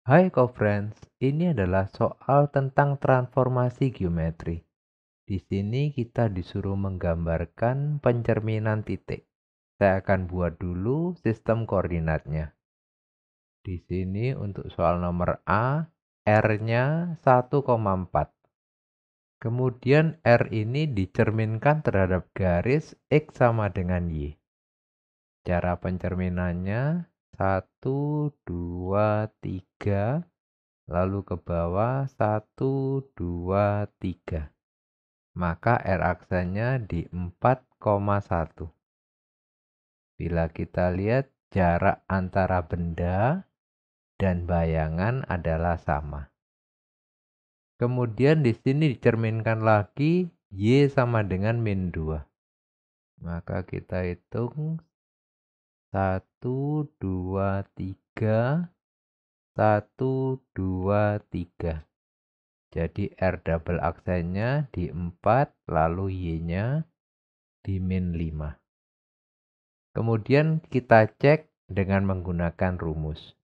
Hai co-friends, ini adalah soal tentang transformasi geometri. Di sini kita disuruh menggambarkan pencerminan titik. Saya akan buat dulu sistem koordinatnya. Di sini untuk soal nomor A, R-nya 1,4. Kemudian R ini dicerminkan terhadap garis X sama dengan Y. Cara pencerminannya, 1, 2, 3, lalu ke bawah 1, 2, 3. Maka R aksennya di 4,1. Bila kita lihat jarak antara benda dan bayangan adalah sama. Kemudian di sini dicerminkan lagi Y sama dengan min 2. Maka kita hitung satu dua tiga satu dua tiga jadi R double aksennya di 4 lalu Y nya di min 5 kemudian kita cek dengan menggunakan rumus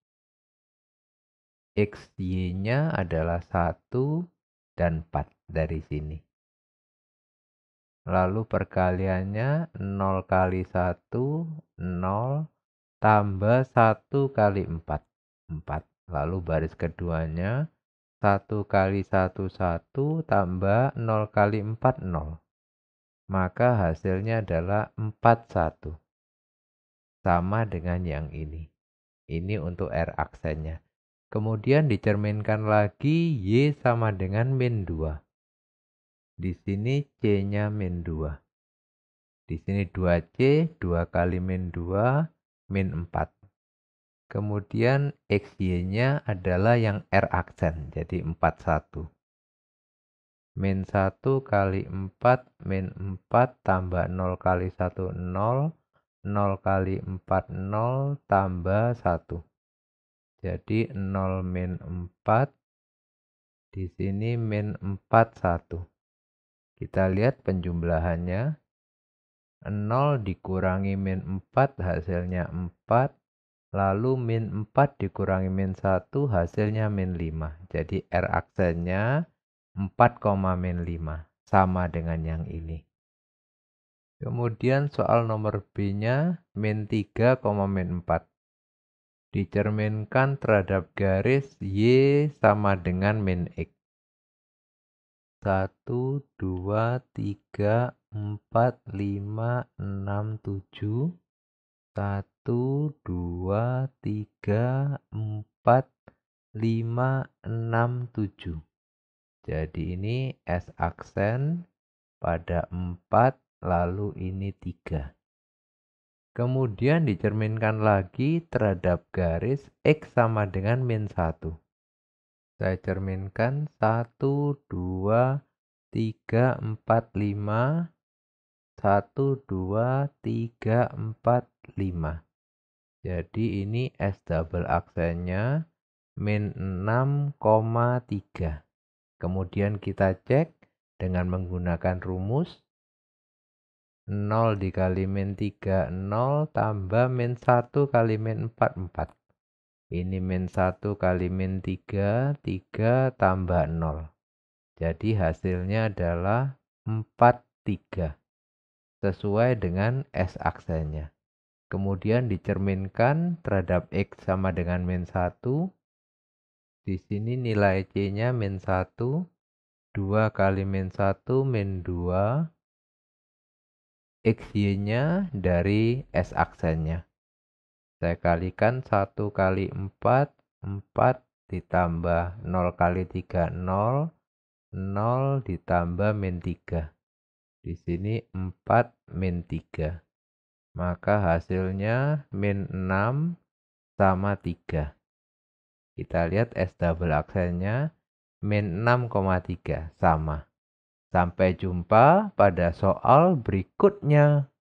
X, Y nya adalah 1 dan 4 dari sini Lalu perkaliannya 0 kali 1, 0, tambah 1 kali 4, 4. Lalu baris keduanya 1 kali 1, 1, tambah 0 kali 4, 0. Maka hasilnya adalah 4 1 Sama dengan yang ini. Ini untuk R aksennya. Kemudian dicerminkan lagi Y sama dengan min 2. Di sini C-nya min 2. Di sini 2C, 2 kali min 2, min 4. Kemudian XY-nya adalah yang R aksen, jadi 41. Min 1 kali 4, min 4 tambah 0 kali 1, 0. 0 kali 4, 0 tambah 1. Jadi 0 min 4. Di sini min 4, 1. Kita lihat penjumlahannya. 0 dikurangi min 4 hasilnya 4. Lalu min 4 dikurangi min 1 hasilnya min 5. Jadi R aksennya 4, min 5. Sama dengan yang ini. Kemudian soal nomor B-nya min 3, min 4. Dicerminkan terhadap garis Y sama dengan min X. 1, 2, 3, 4, 5, 6, 7 1, 2, 3, 4, 5, 6, 7 jadi ini S aksen pada 4 lalu ini 3 kemudian dicerminkan lagi terhadap garis X sama dengan min 1 saya cerminkan 1, 2, 3, 4, 5, 1, 2, 3, 4, 5. Jadi ini S double aksennya min 6,3. Kemudian kita cek dengan menggunakan rumus 0 dikali min 3, 0 tambah min 1 kali min 4, 4. Ini min 1 kali min 3, 3 tambah 0. Jadi hasilnya adalah 4, 3. Sesuai dengan S aksennya. Kemudian dicerminkan terhadap X sama dengan min 1. Di sini nilai C-nya min 1. 2 kali min 1 min 2. y nya dari S aksennya. Saya kalikan 1 kali 4, 4 ditambah 0 kali 3, 0. 0 ditambah min 3. Di sini 4 min 3. Maka hasilnya min 6 sama 3. Kita lihat S double aksennya min 6,3 sama. Sampai jumpa pada soal berikutnya.